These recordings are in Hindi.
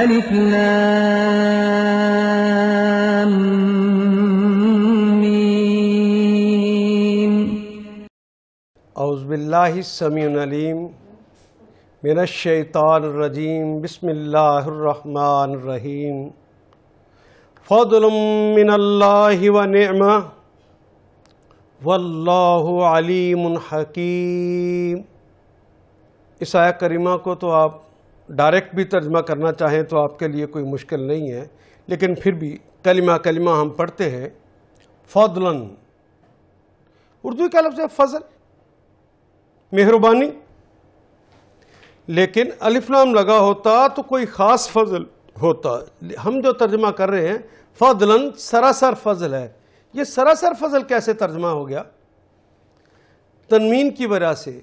ألف अज़बिल्लासमीम मिनशैतानरजीम बसमीम फ़लमिनल्लाम वल्लम हकीम इस आया करीमा को तो आप डायरेक्ट भी तर्जमा करना चाहें तो आपके लिए कोई मुश्किल नहीं है लेकिन फिर भी कलिमा कलिमा हम पढ़ते हैं फौदलन उर्दू का लफ्ज़ है फजल मेहरबानी लेकिन अलिफ्लाम लगा होता तो कोई ख़ास फजल होता हम जो तर्जमा कर रहे हैं फौदलन सरासर फजल है ये सरासर फजल कैसे तर्जमा हो गया तनमीन की वजह से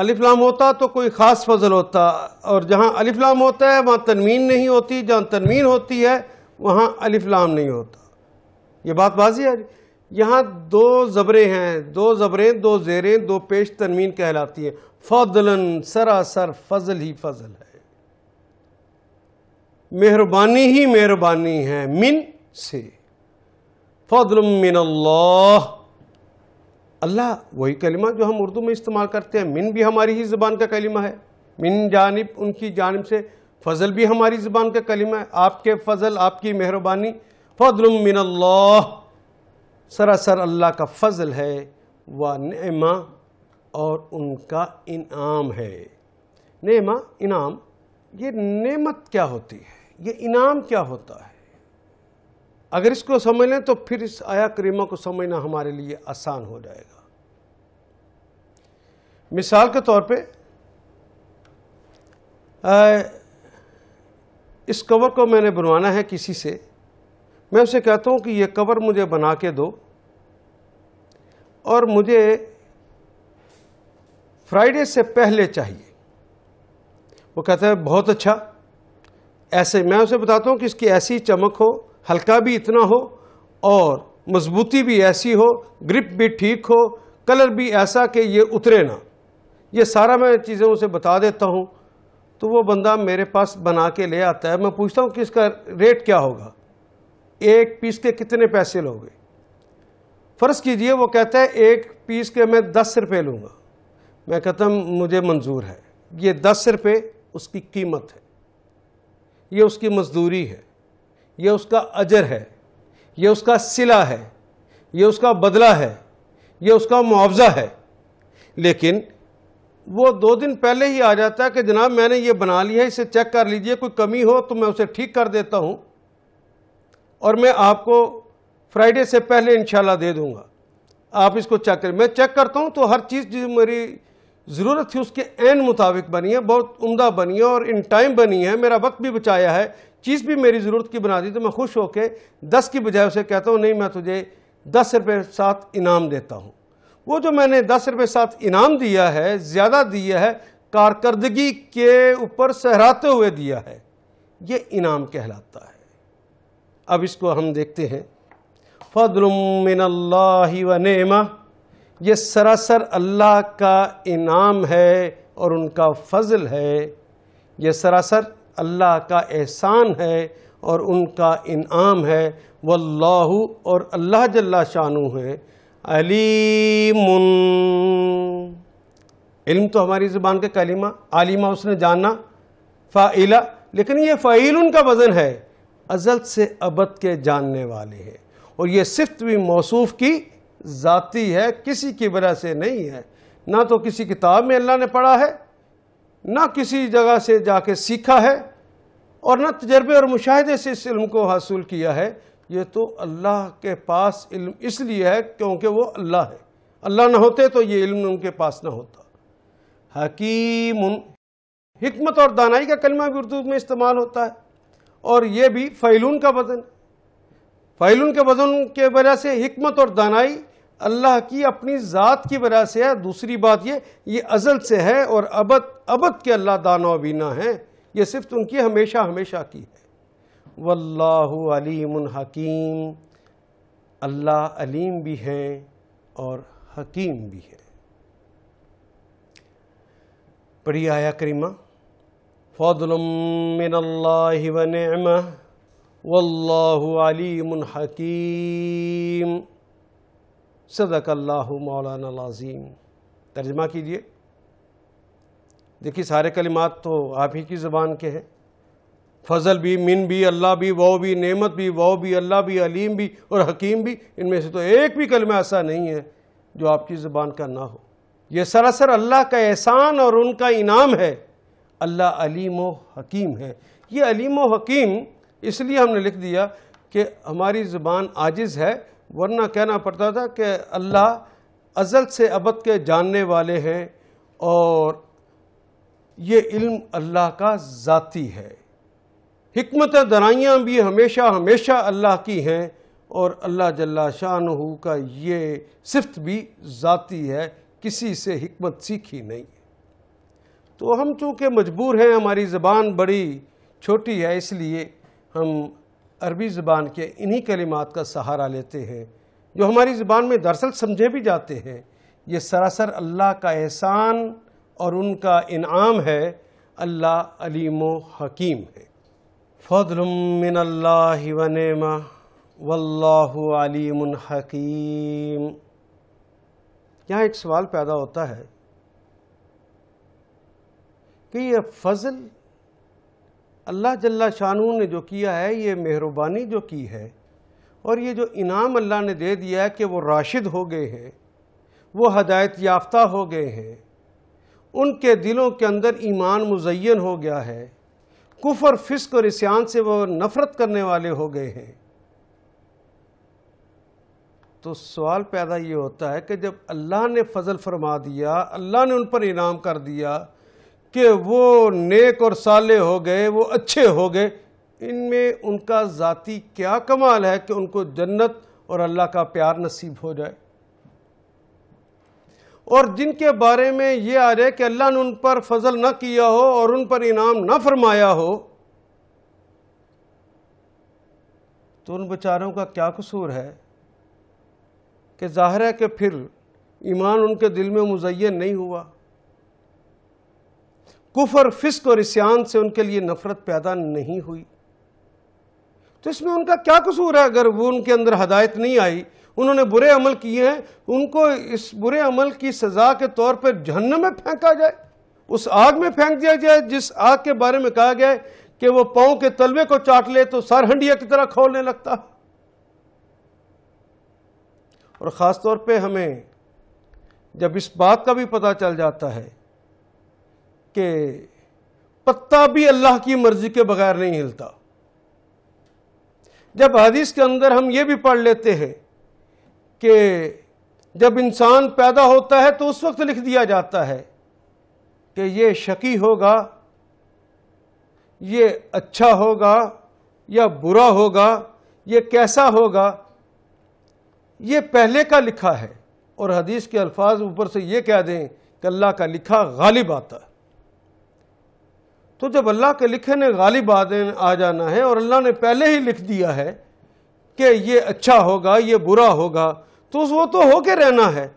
अलिफ्लाम होता तो कोई ख़ास फजल होता और जहाँ अलिफ्लाम होता है वहाँ तनमीन नहीं होती जहाँ तनमीन होती है वहाँ अलिफ्लाम नहीं होता ये बात बाजी है यहाँ दो ज़बरें हैं दो ज़बरें दो ज़ेरें दो पेश तनमीन कहलाती हैं फदलन सरासर फजल ही फजल है मेहरबानी ही मेहरबानी है मिन से फजल मिन अल्लाह अल्लाह वही कलिमा जो हम उर्दू में इस्तेमाल करते हैं मिन भी हमारी ही ज़बान का कलिमा है मिन जानब उनकी जानब से फजल भी हमारी ज़बान का कलिमा है आपके फजल आपकी मेहरबानी फ़जल मिन अल्लाह सरासर अल्लाह का फजल है व नेमा और उनका इनाम है नेमा इनाम ये नेमत क्या होती है ये इनाम क्या होता है अगर इसको समझ लें तो फिर इस आया करीमा को समझना हमारे लिए आसान हो जाएगा मिसाल के तौर पे आ, इस कवर को मैंने बनवाना है किसी से मैं उसे कहता हूँ कि ये कवर मुझे बना के दो और मुझे फ्राइडे से पहले चाहिए वो कहता है बहुत अच्छा ऐसे मैं उसे बताता हूँ कि इसकी ऐसी चमक हो हल्का भी इतना हो और मजबूती भी ऐसी हो ग्रिप भी ठीक हो कलर भी ऐसा कि ये उतरे ना ये सारा मैं चीज़ें उसे बता देता हूँ तो वो बंदा मेरे पास बना के ले आता है मैं पूछता हूँ कि इसका रेट क्या होगा एक पीस के कितने पैसे लोगे फ़र्ज़ कीजिए वो कहता है एक पीस के मैं दस रुपये लूँगा मैं कहता हूँ मुझे मंजूर है ये दस रुपये उसकी कीमत है ये उसकी मजदूरी है ये उसका अजर है ये उसका सिला है ये उसका बदला है ये उसका मुआवजा है लेकिन वो दो दिन पहले ही आ जाता है कि जनाब मैंने ये बना लिया है इसे चेक कर लीजिए कोई कमी हो तो मैं उसे ठीक कर देता हूँ और मैं आपको फ्राइडे से पहले इंशाल्लाह दे दूँगा आप इसको चेक करें मैं चेक करता हूँ तो हर चीज़ जो मेरी ज़रूरत थी उसके एन मुताबिक बनी है बहुत उमदा बनी है और इन टाइम बनी है मेरा वक्त भी बचाया है चीज़ भी मेरी ज़रूरत की बना दी तो मैं खुश होकर दस की बजाय उसे कहता हूँ नहीं मैं तुझे दस रुपये साथ इनाम देता हूँ वो जो मैंने दस रुपये साथ इनाम दिया है ज़्यादा दिया है कारकर्दगी के ऊपर सहराते हुए दिया है ये इनाम कहलाता है अब इसको हम देखते हैं फ़दलमिनल्लाही व नेमा ये सरासर अल्लाह का इनाम है और उनका फजल है यह सरासर अल्लाह का एहसान है और उनका इनाम है वल्लाहु और अल्लाह जल्ला शानू है अलीमुन इल्म तो हमारी ज़ुबान का कलीमा आलिमा उसने जाना फ़ाइला लेकिन ये फ़ाइल का वज़न है अजल से अबद के जानने वाले हैं और ये सिफ्त भी मौसूफ़ की ज़ाती है किसी की वजह से नहीं है ना तो किसी किताब में अल्लाह ने पढ़ा है ना किसी जगह से जाके सीखा है और ना तजर्बे और मुशाहदे से इस इल्म को हासिल किया है ये तो अल्लाह के पास इल्म इसलिए है क्योंकि वो अल्लाह है अल्लाह ना होते तो ये इल्म उनके पास ना होता हकीम हमत और दानाई का कलमा भी उर्दू में इस्तेमाल होता है और ये भी फ़ैलून का वज़न फ़ैलून के वज़न के वजह से हमत और दानाई अल्लाह की अपनी ज़ात की वजह से है दूसरी बात ये ये अजल से है और अबद अबद के अल्लाह दाना बीना है ये सिर्फ उनकी हमेशा हमेशा की है वल्लाहु अलीम हकीम अल्लाह अलीम भी हैं और हकीम भी हैं पढ़ी आया करीमा फ़ौदलमिनम वल्लाम हकीम सदक मौलाना लाजीम तर्जमा कीजिए देखिए सारे कलिमात तो आप ही की ज़बान के हैं फजल भी मिन भी अल्लाह भी वो भी नेमत भी वो भी अल्लाह भी अलीम भी और हकीम भी इनमें से तो एक भी कलमा ऐसा नहीं है जो आपकी ज़ुबान का ना हो ये सरासर अल्लाह का एहसान और उनका इनाम है अल्लाह अलीम व हकीम है ये अलीम व हकीम इसलिए हमने लिख दिया कि हमारी ज़ुबान आजिज़ है वरना कहना पड़ता था कि अल्लाह अजल से अबद के जानने वाले हैं और ये इल्म अल्लाह का ज़ाती है हमत दराइयाँ भी हमेशा हमेशा अल्लाह की हैं और अल्लाह जल्ला शाह का ये सिफ्त भी ज़ाती है किसी से हमत सीखी नहीं तो हम चूँकि मजबूर हैं हमारी ज़बान बड़ी छोटी है इसलिए हम अरबी ज़बान के इन्हीं कलिमात का सहारा लेते हैं जो हमारी ज़बान में दरअसल समझे भी जाते हैं ये सरासर अल्लाह का एहसान और उनका इनाम है अल्लाह अलीम हकीम है फजल मिनल्लाम यहाँ एक सवाल पैदा होता है कि यह फजल अल्लाह जल्ला शानू ने जो किया है ये मेहरबानी जो की है और ये जो इनाम अल्लाह ने दे दिया है कि वो राशिद हो गए हैं वो हदायत याफ्ता हो गए हैं उनके दिलों के अंदर ईमान मुजैन हो गया है कुफर फिस्क और इसियान से वो नफरत करने वाले हो गए हैं तो सवाल पैदा ये होता है कि जब अल्लाह ने फजल फरमा दिया अल्लाह ने उन पर इनाम कर दिया कि वो नेक और साले हो गए वो अच्छे हो गए इनमें उनका ज़ाती क्या कमाल है कि उनको जन्नत और अल्लाह का प्यार नसीब हो जाए और जिनके बारे में ये आ रहे कि अल्लाह ने उन पर फजल न किया हो और उन पर इनाम न फरमाया हो तो उन बेचारों का क्या कसूर है कि जाहिर है कि फिर ईमान उनके दिल में मुजैन नहीं हुआ कुफर फिस्क और इस्यान से उनके लिए नफरत पैदा नहीं हुई तो इसमें उनका क्या कसूर है अगर वो उनके अंदर हदायत नहीं आई उन्होंने बुरे अमल किए हैं उनको इस बुरे अमल की सज़ा के तौर पर जहन्नम में फेंका जाए उस आग में फेंक दिया जाए जिस आग के बारे में कहा गया कि वो पाओ के तलवे को चाट ले तो हंडिया की तरह खोलने लगता है और ख़ास तौर पे हमें जब इस बात का भी पता चल जाता है कि पत्ता भी अल्लाह की मर्ज़ी के बगैर नहीं हिलता जब हदीस के अंदर हम ये भी पढ़ लेते हैं कि जब इंसान पैदा होता है तो उस वक्त लिख दिया जाता है कि ये शकी होगा ये अच्छा होगा या बुरा होगा ये कैसा होगा ये पहले का लिखा है और हदीस के अल्फाज ऊपर से ये कह दें कि अल्लाह का लिखा गालिब आता है तो जब अल्लाह के लिखे ने गालिब आ जाना है और अल्लाह ने पहले ही लिख दिया है कि ये अच्छा होगा ये बुरा होगा तो वो तो होके रहना है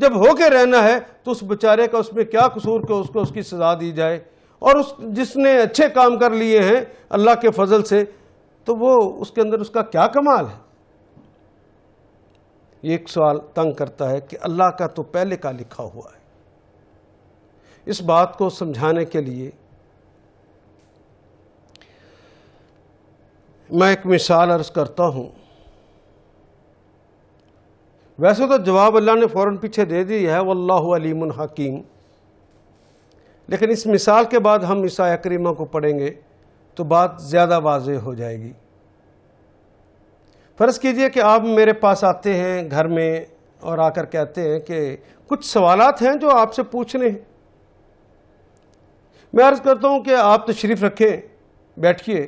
जब होके रहना है तो उस बेचारे का उसमें क्या कसूर के उसको उसकी सज़ा दी जाए और उस जिसने अच्छे काम कर लिए हैं अल्लाह के फजल से तो वो उसके अंदर उसका क्या कमाल है ये एक सवाल तंग करता है कि अल्लाह का तो पहले का लिखा हुआ है इस बात को समझाने के लिए मैं एक मिसाल अर्ज करता हूं वैसे तो जवाब अल्लाह ने फ़ौर पीछे दे दी है वल्लाह अलीम हकीम लेकिन इस मिसाल के बाद हम इस करीमा को पढ़ेंगे तो बात ज़्यादा वाज हो जाएगी फ़र्ज़ कीजिए कि आप मेरे पास आते हैं घर में और आकर कहते हैं कि कुछ सवालात हैं जो आपसे पूछने हैं मैं अर्ज़ करता हूँ कि आप तशरीफ़ रखें बैठिए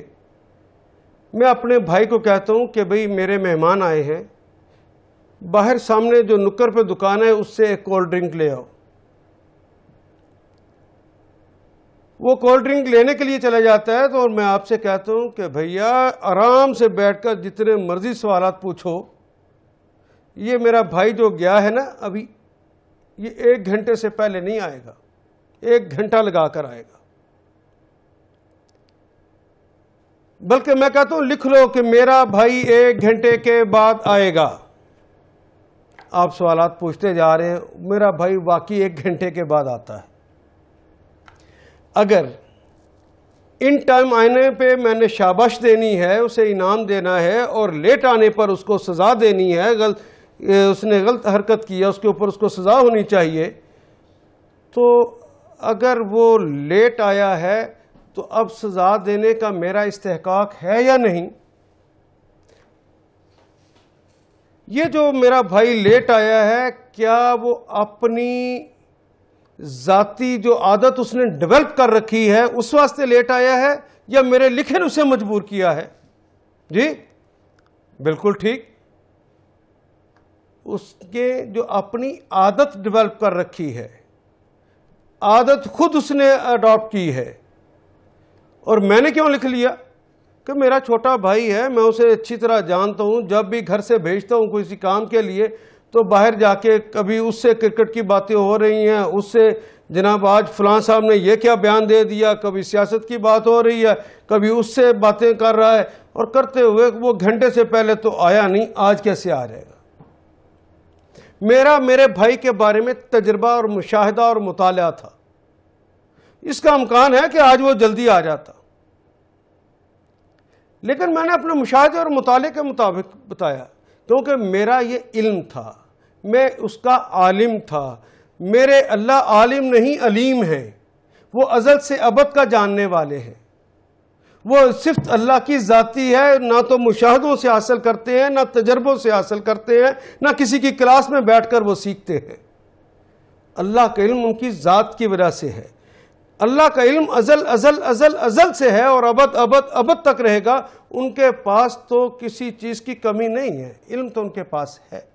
मैं अपने भाई को कहता हूँ कि भाई मेरे मेहमान आए हैं बाहर सामने जो नुक्कर पे दुकान है उससे एक कोल्ड ड्रिंक ले आओ वो कोल्ड ड्रिंक लेने के लिए चला जाता है तो और मैं आपसे कहता हूं कि भैया आराम से बैठकर जितने मर्जी सवाल पूछो ये मेरा भाई जो गया है ना अभी ये एक घंटे से पहले नहीं आएगा एक घंटा लगा कर आएगा बल्कि मैं कहता हूं लिख लो कि मेरा भाई एक घंटे के बाद आएगा आप सवाल पूछते जा रहे हैं मेरा भाई वाकई एक घंटे के बाद आता है अगर इन टाइम आने पे मैंने शाबाश देनी है उसे इनाम देना है और लेट आने पर उसको सज़ा देनी है गलत उसने गलत हरकत किया उसके ऊपर उसको सज़ा होनी चाहिए तो अगर वो लेट आया है तो अब सज़ा देने का मेरा इस्तेहकाक है या नहीं ये जो मेरा भाई लेट आया है क्या वो अपनी जाति जो आदत उसने डेवलप कर रखी है उस वास्ते लेट आया है या मेरे लिखे ने उसे मजबूर किया है जी बिल्कुल ठीक उसके जो अपनी आदत डेवलप कर रखी है आदत खुद उसने अडॉप्ट की है और मैंने क्यों लिख लिया कि मेरा छोटा भाई है मैं उसे अच्छी तरह जानता हूँ जब भी घर से भेजता हूँ किसी काम के लिए तो बाहर जाके कभी उससे क्रिकेट की बातें हो रही हैं उससे जनाब आज फलां साहब ने यह क्या बयान दे दिया कभी सियासत की बात हो रही है कभी उससे बातें कर रहा है और करते हुए वो घंटे से पहले तो आया नहीं आज कैसे आ जाएगा मेरा मेरे भाई के बारे में तजर्बा और मुशाह और मुताल था इसका अमकान है कि आज वो जल्दी आ जाता लेकिन मैंने अपने मुशाहे और मुताले के मुताबिक बताया क्योंकि मेरा ये इल्म था मैं उसका आलिम था मेरे अल्लाह आलिम नहीं अलीम है वो अजल से अबद का जानने वाले हैं वो सिर्फ अल्लाह की ज़ाती है ना तो मुशाहदों से हासिल करते हैं ना तजर्बों से हासिल करते हैं ना किसी की क्लास में बैठ कर वो सीखते हैं अल्लाह का इल्म उनकी ज़ात की वजह से है अल्लाह का इल्म अजल अजल अजल अजल से है और अबद अबद अबद तक रहेगा उनके पास तो किसी चीज़ की कमी नहीं है इल्म तो उनके पास है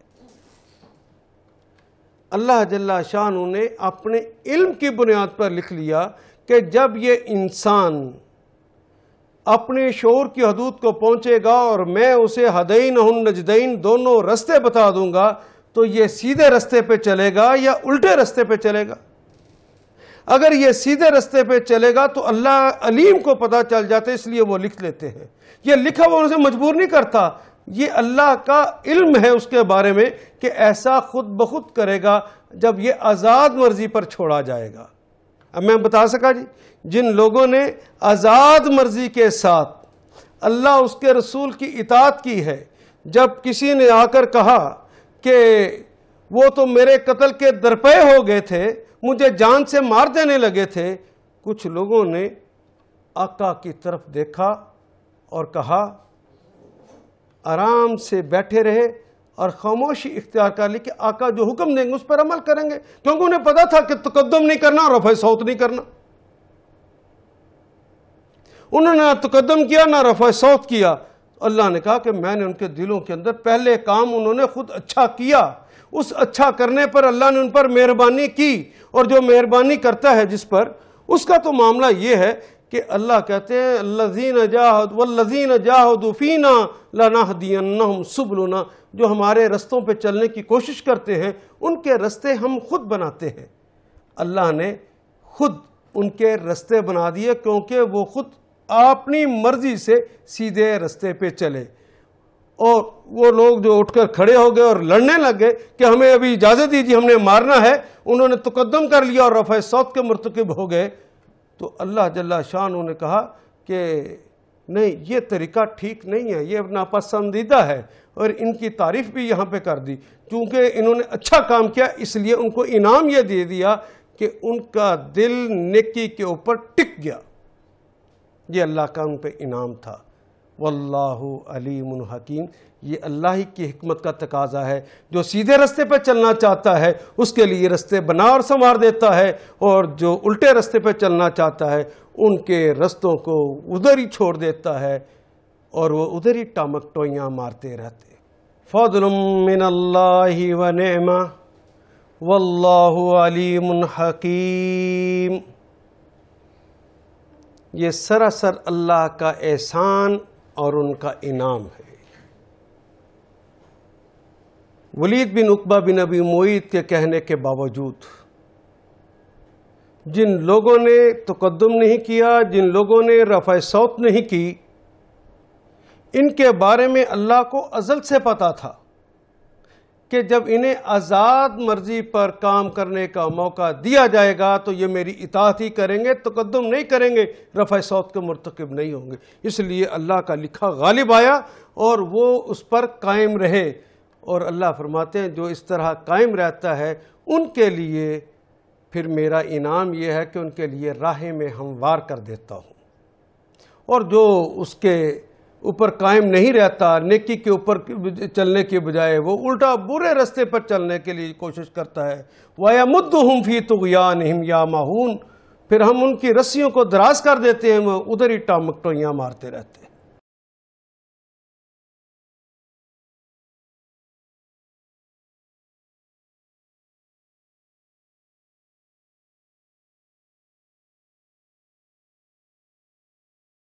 अल्लाह जल्ला शाह ने अपने इल्म की बुनियाद पर लिख लिया कि जब ये इंसान अपने शोर की हदूद को पहुंचेगा और मैं उसे हदईन हन नजदैन दोनों रास्ते बता दूंगा तो ये सीधे रास्ते पे चलेगा या उल्टे रस्ते पे चलेगा अगर ये सीधे रस्ते पे चलेगा तो अल्लाह अलीम को पता चल जाता है इसलिए वो लिख लेते हैं ये लिखा हुआ उसे मजबूर नहीं करता ये अल्लाह का इल्म है उसके बारे में कि ऐसा खुद ब खुद करेगा जब ये आज़ाद मर्जी पर छोड़ा जाएगा अब मैं बता सका जी जिन लोगों ने आज़ाद मर्जी के साथ अल्लाह उसके रसूल की इतात की है जब किसी ने आकर कहा कि वो तो मेरे कत्ल के दरपे हो गए थे मुझे जान से मार देने लगे थे कुछ लोगों ने आका की तरफ देखा और कहा आराम से बैठे रहे और खामोशी इख्तियार कर ली कि आका जो हुक्म देंगे उस पर अमल करेंगे क्योंकि उन्हें पता था कि तकदम नहीं करना और रफा सौत नहीं करना उन्होंने ना तकदम किया ना रफा सौत किया अल्लाह ने कहा कि मैंने उनके दिलों के अंदर पहले काम उन्होंने खुद अच्छा किया उस अच्छा करने पर अल्लाह ने उन पर मेहरबानी की और जो मेहरबानी करता है जिस पर उसका तो मामला ये है कि अल्लाह कहते हैं लजीन जाहद व लजीन जाहदीना लनाहदीन सुबलना जो हमारे रस्तों पर चलने की कोशिश करते हैं उनके रास्ते हम खुद बनाते हैं अल्लाह ने खुद उनके रास्ते बना दिए क्योंकि वो खुद अपनी मर्जी से सीधे रस्ते पे चले और वो लोग जो उठकर खड़े हो गए और लड़ने लग गए कि हमें अभी इजाज़त दीजिए हमने मारना है उन्होंने तुकदम कर लिया और रफ़ सौत के मरतकब हो गए तो अल्लाह जल्ला शाह उन्होंने कहा कि नहीं ये तरीका ठीक नहीं है ये नापसंदीदा है और इनकी तारीफ़ भी यहाँ पे कर दी क्योंकि इन्होंने अच्छा काम किया इसलिए उनको इनाम ये दे दिया कि उनका दिल नेकी के ऊपर टिक गया ये अल्लाह का उन पर इनाम था वल्लाहु अलीम हकीम ये अल्लाह ही की हमत का तकाजा है जो सीधे रस्ते पर चलना चाहता है उसके लिए रस्ते बना और संवार देता है और जो उल्टे रस्ते पर चलना चाहता है उनके रस्तों को उधर ही छोड़ देता है और वो उधर ही टामक टोइयाँ मारते रहते फ़ौजलमिनल्लाही वनमा वल्लाम हकीम ये सरासर अल्लाह का एहसान और उनका इनाम है वलीद बिन उकबा बिन अबी मोईद के कहने के बावजूद जिन लोगों ने तकदम नहीं किया जिन लोगों ने रफा सौत नहीं की इनके बारे में अल्लाह को अजल से पता था कि जब इन्हें आज़ाद मर्जी पर काम करने का मौका दिया जाएगा तो ये मेरी इताहत ही करेंगे तकदम नहीं करेंगे रफ़ा सौत के मरतकब नहीं होंगे इसलिए अल्लाह का लिखा गालिब आया और वो उस पर कायम रहे और अल्लाह फरमाते हैं जो इस तरह कायम रहता है उनके लिए फिर मेरा इनाम यह है कि उनके लिए राह में हमवार कर देता हूँ और जो उसके ऊपर कायम नहीं रहता नेकी के ऊपर चलने के बजाय वो उल्टा बुरे रास्ते पर चलने के लिए कोशिश करता है वाया मुद्द हम फी या नहीं या माहून फिर हम उनकी रस्सियों को दराज कर देते हैं वो उधर ही मकटोइयाँ मारते रहते हैं